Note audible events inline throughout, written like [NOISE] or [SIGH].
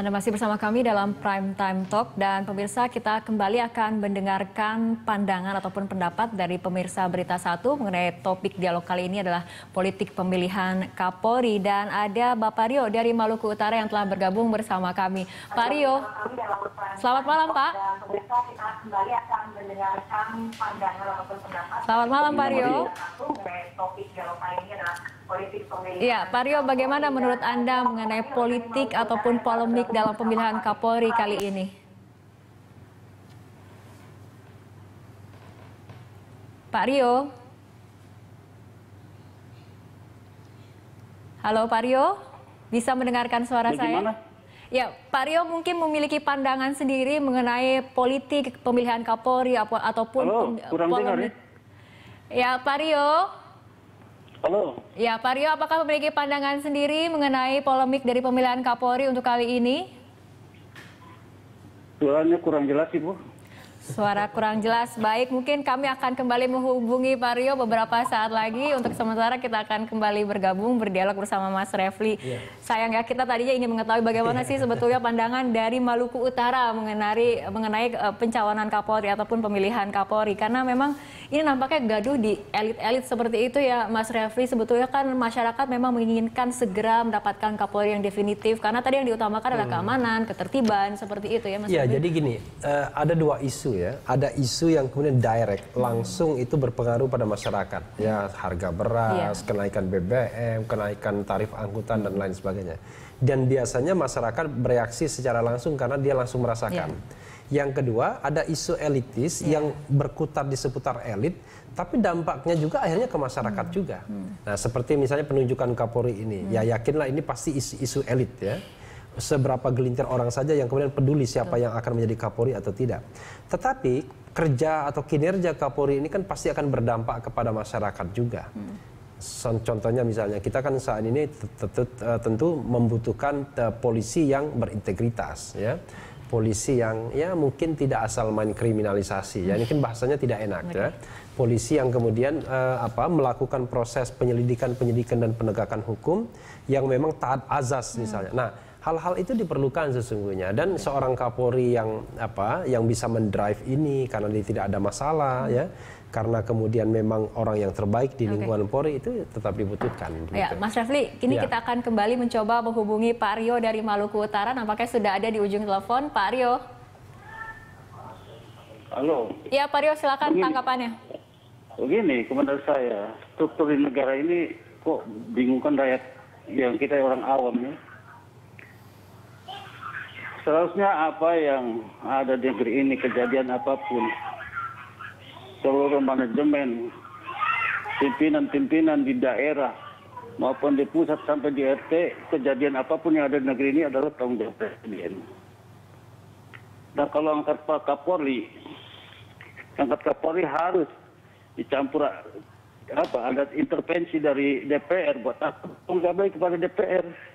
Anda masih bersama kami dalam Prime Time Talk dan pemirsa kita kembali akan mendengarkan pandangan ataupun pendapat dari pemirsa Berita Satu mengenai topik dialog kali ini adalah politik pemilihan Kapolri dan ada Bapak Rio dari Maluku Utara yang telah bergabung bersama kami. Pak Rio, selamat malam Pak. Selamat malam Pak Rio. Iya, Pak Rio bagaimana menurut Anda mengenai politik ataupun polemik dalam pemilihan Kapolri kali ini? Pak Rio? Halo Pak Rio, bisa mendengarkan suara saya? Ya, Pak Rio mungkin memiliki pandangan sendiri mengenai politik pemilihan Kapolri ataupun Halo, kurang dengar ya. Ya, Pak Rio. Halo. Ya, Pak Rio, apakah memiliki pandangan sendiri mengenai polemik dari pemilihan Kapolri untuk kali ini? Suaranya kurang jelas, Ibu. Suara kurang jelas. Baik, mungkin kami akan kembali menghubungi Pak Rio beberapa saat lagi. Untuk sementara kita akan kembali bergabung, berdialog bersama Mas Refli. Yeah. Sayang ya, kita tadinya ingin mengetahui bagaimana sih sebetulnya pandangan dari Maluku Utara mengenai, mengenai eh, pencalonan Kapolri ataupun pemilihan Kapolri. Karena memang ini nampaknya gaduh di elit-elit seperti itu ya Mas Refli. Sebetulnya kan masyarakat memang menginginkan segera mendapatkan Kapolri yang definitif. Karena tadi yang diutamakan adalah hmm. keamanan, ketertiban, seperti itu ya Mas Ya, jadi gini, eh, ada dua isu isu ya, ada isu yang kemudian direct langsung itu berpengaruh pada masyarakat. Ya, harga beras, yeah. kenaikan BBM, kenaikan tarif angkutan dan lain sebagainya. Dan biasanya masyarakat bereaksi secara langsung karena dia langsung merasakan. Yeah. Yang kedua, ada isu elitis yeah. yang berkutat di seputar elit, tapi dampaknya juga akhirnya ke masyarakat hmm. juga. Hmm. Nah, seperti misalnya penunjukan Kapolri ini, hmm. ya yakinlah ini pasti isu-isu elit ya seberapa gelintir orang saja yang kemudian peduli siapa yang akan menjadi Kapolri atau tidak. Tetapi kerja atau kinerja Kapolri ini kan pasti akan berdampak kepada masyarakat juga. Contohnya misalnya kita kan saat ini tentu membutuhkan e, polisi yang berintegritas ya polisi yang ya mungkin tidak asal main kriminalisasi ya ini kan bahasanya tidak enak ya polisi yang kemudian uh, apa melakukan proses penyelidikan penyidikan dan penegakan hukum yang memang taat azas hmm. misalnya nah hal-hal itu diperlukan sesungguhnya dan seorang Kapolri yang apa yang bisa mendrive ini karena dia tidak ada masalah hmm. ya karena kemudian memang orang yang terbaik di lingkungan okay. Polri itu tetap dibutuhkan. Gitu. Ya, gitu. Mas Refli, kini ya. kita akan kembali mencoba menghubungi Pak Rio dari Maluku Utara. Nampaknya sudah ada di ujung telepon, Pak Rio. Halo. Ya, Pak Rio, silakan begini, tanggapannya. Begini, komentar saya, struktur di negara ini kok bingungkan rakyat yang kita orang awam ya seharusnya apa yang ada di negeri ini kejadian apapun seluruh manajemen pimpinan-pimpinan di daerah maupun di pusat sampai di RT kejadian apapun yang ada di negeri ini adalah tanggung jawab presiden. Dan kalau angkat Pak Kapolri, angkat Kapolri harus dicampur apa ada intervensi dari DPR buat apa? Tanggung kepada DPR.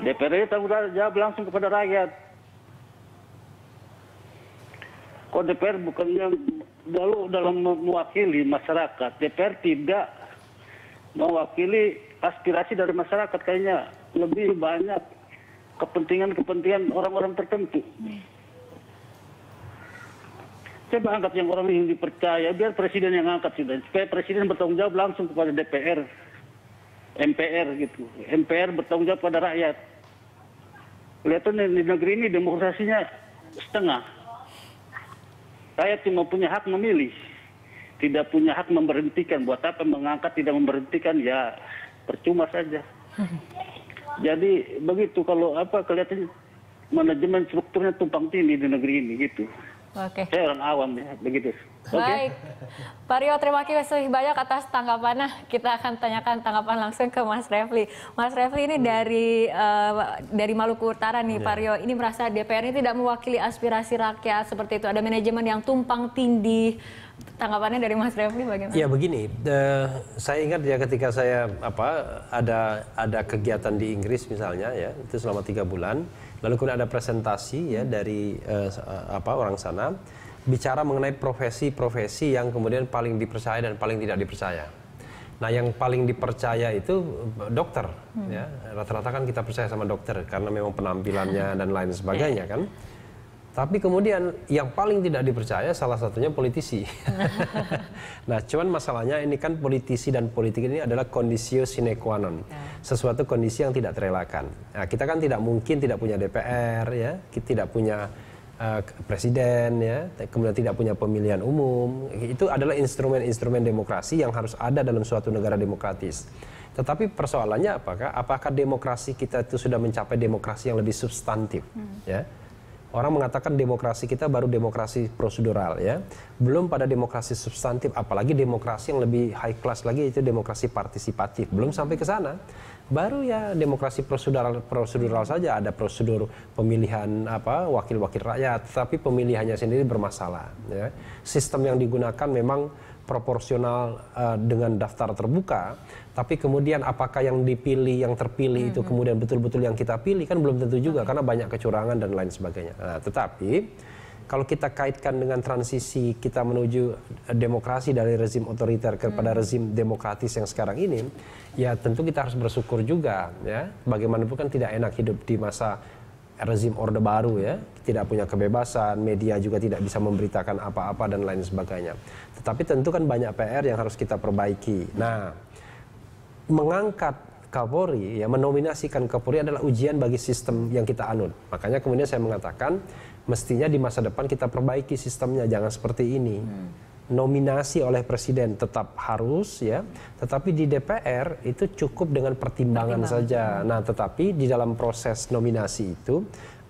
DPRD tanggung jawab langsung kepada rakyat. Kok DPR bukannya lalu dalam mewakili masyarakat, DPR tidak mewakili aspirasi dari masyarakat kayaknya lebih banyak kepentingan-kepentingan orang-orang tertentu. Saya angkat yang orang yang dipercaya, biar presiden yang angkat sudah. Supaya presiden bertanggung jawab langsung kepada DPR, MPR gitu. MPR bertanggung jawab pada rakyat kelihatan di negeri ini demokrasinya setengah. Rakyat cuma punya hak memilih, tidak punya hak memberhentikan. Buat apa mengangkat tidak memberhentikan ya percuma saja. [LAUGHS] Jadi begitu kalau apa kelihatan manajemen strukturnya tumpang tindih di negeri ini gitu. Oke. Saya orang awam ya, begitu. Baik. Okay. Pak Rio, terima kasih banyak atas tanggapannya. Kita akan tanyakan tanggapan langsung ke Mas Refli. Mas Refli ini hmm. dari uh, dari Maluku Utara nih, yeah. Pak Rio. Ini merasa DPR ini tidak mewakili aspirasi rakyat seperti itu. Ada manajemen yang tumpang tindih. Tanggapannya dari Mas Refli bagaimana? Ya begini, uh, saya ingat ya ketika saya apa ada ada kegiatan di Inggris misalnya ya, itu selama tiga bulan Lalu kemudian ada presentasi ya dari uh, apa orang sana bicara mengenai profesi-profesi yang kemudian paling dipercaya dan paling tidak dipercaya. Nah, yang paling dipercaya itu eh, dokter, hmm. ya. Rata-rata kan kita percaya sama dokter karena memang penampilannya dan lain sebagainya iya. kan. Tapi kemudian yang paling tidak dipercaya salah satunya politisi. [LAUGHS] nah, cuman masalahnya ini kan politisi dan politik ini adalah kondisio sine qua non. Ya. Sesuatu kondisi yang tidak terelakkan. Nah, kita kan tidak mungkin tidak punya DPR ya, kita tidak punya uh, presiden ya, kemudian tidak punya pemilihan umum. Itu adalah instrumen-instrumen demokrasi yang harus ada dalam suatu negara demokratis. Tetapi persoalannya apakah apakah demokrasi kita itu sudah mencapai demokrasi yang lebih substantif hmm. ya? Orang mengatakan demokrasi kita baru demokrasi prosedural ya, belum pada demokrasi substantif, apalagi demokrasi yang lebih high class lagi itu demokrasi partisipatif, belum sampai ke sana. Baru ya demokrasi prosedural prosedural saja ada prosedur pemilihan apa wakil-wakil rakyat, tapi pemilihannya sendiri bermasalah. Ya. Sistem yang digunakan memang proporsional uh, dengan daftar terbuka, tapi kemudian apakah yang dipilih, yang terpilih mm -hmm. itu kemudian betul-betul yang kita pilih kan belum tentu juga okay. karena banyak kecurangan dan lain sebagainya. Nah, tetapi kalau kita kaitkan dengan transisi kita menuju eh, demokrasi dari rezim otoriter kepada mm. rezim demokratis yang sekarang ini, ya tentu kita harus bersyukur juga ya. Bagaimanapun kan tidak enak hidup di masa rezim Orde Baru ya, tidak punya kebebasan, media juga tidak bisa memberitakan apa-apa dan lain sebagainya. Tetapi tentu kan banyak PR yang harus kita perbaiki. Nah, mengangkat Kapolri ya menominasikan Kapolri adalah ujian bagi sistem yang kita anut. Makanya kemudian saya mengatakan mestinya di masa depan kita perbaiki sistemnya jangan seperti ini. Hmm nominasi oleh presiden tetap harus ya, tetapi di DPR itu cukup dengan pertimbangan, pertimbangan. saja. Nah, tetapi di dalam proses nominasi itu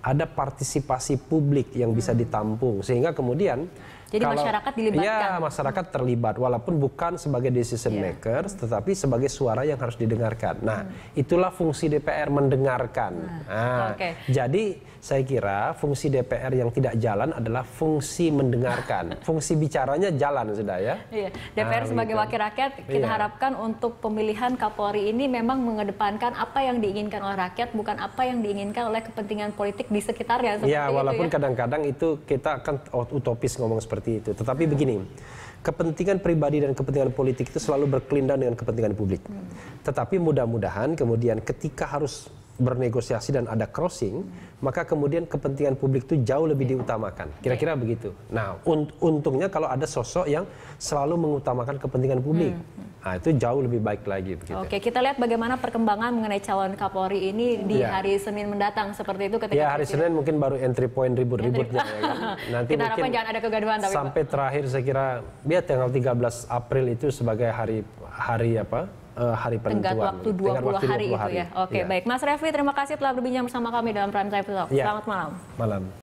ada partisipasi publik yang bisa ditampung sehingga kemudian jadi kalau, masyarakat dilibatkan. Iya masyarakat terlibat walaupun bukan sebagai decision yeah. maker tetapi sebagai suara yang harus didengarkan. Nah, hmm. itulah fungsi DPR mendengarkan. Hmm. Nah, okay. jadi saya kira fungsi DPR yang tidak jalan adalah fungsi mendengarkan. [LAUGHS] fungsi bicaranya jalan sudah ya. Iya. DPR nah, sebagai gitu. wakil rakyat kita iya. harapkan untuk pemilihan Kapolri ini memang mengedepankan apa yang diinginkan oleh rakyat bukan apa yang diinginkan oleh kepentingan politik di sekitarnya. Iya. Ya. walaupun kadang-kadang ya. Kadang -kadang itu kita akan utopis ngomong seperti seperti itu. Tetapi begini, kepentingan pribadi dan kepentingan politik itu selalu berkelindahan dengan kepentingan publik. Tetapi mudah-mudahan kemudian ketika harus bernegosiasi dan ada crossing, maka kemudian kepentingan publik itu jauh lebih iya. diutamakan. Kira-kira iya. begitu. Nah, un untungnya kalau ada sosok yang selalu mengutamakan kepentingan publik. Hmm, hmm. Nah, itu jauh lebih baik lagi begitu. Oke, kita lihat bagaimana perkembangan mengenai calon Kapolri ini di ya. hari Senin mendatang seperti itu ketika Ya, hari Senin mungkin baru entry point ribut-ributnya ya kan. Nanti [LAUGHS] kita mungkin jangan ada kegaduhan tapi sampai terakhir saya kira biar ya, tanggal 13 April itu sebagai hari hari apa? uh, hari penentuan. Tenggat waktu 20 Tenggat waktu 20 hari, hari itu ya. Oke, okay, ya. baik. Mas Refli, terima kasih telah berbincang bersama kami dalam Prime Time Talk. Ya. Selamat malam. Malam.